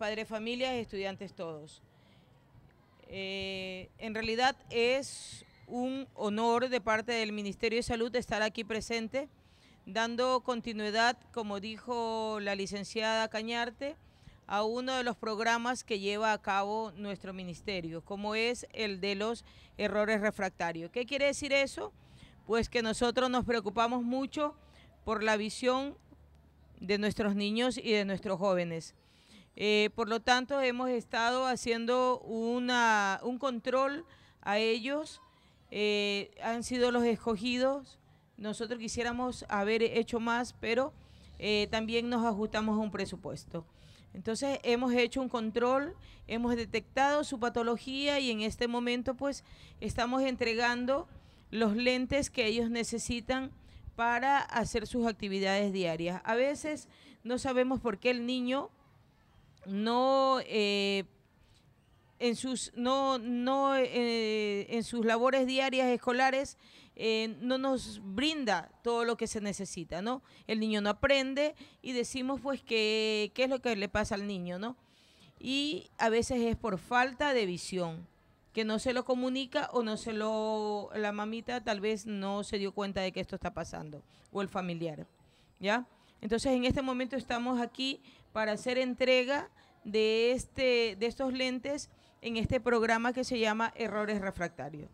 padres familias, estudiantes todos. Eh, en realidad es un honor de parte del Ministerio de Salud estar aquí presente, dando continuidad, como dijo la licenciada Cañarte, a uno de los programas que lleva a cabo nuestro ministerio, como es el de los errores refractarios. ¿Qué quiere decir eso? Pues que nosotros nos preocupamos mucho por la visión de nuestros niños y de nuestros jóvenes. Eh, por lo tanto, hemos estado haciendo un control a ellos. Eh, han sido los escogidos. Nosotros quisiéramos haber hecho más, pero eh, también nos ajustamos a un presupuesto. Entonces hemos hecho un control, hemos detectado su patología y en este momento pues estamos entregando los lentes que ellos necesitan para hacer sus actividades diarias. A veces no sabemos por qué el niño no eh, eh, en sus labores diarias escolares eh, no nos brinda todo lo que se necesita no el niño no aprende y decimos pues que qué es lo que le pasa al niño no y a veces es por falta de visión que no se lo comunica o no se lo la mamita tal vez no se dio cuenta de que esto está pasando o el familiar ya entonces, en este momento estamos aquí para hacer entrega de, este, de estos lentes en este programa que se llama Errores Refractarios.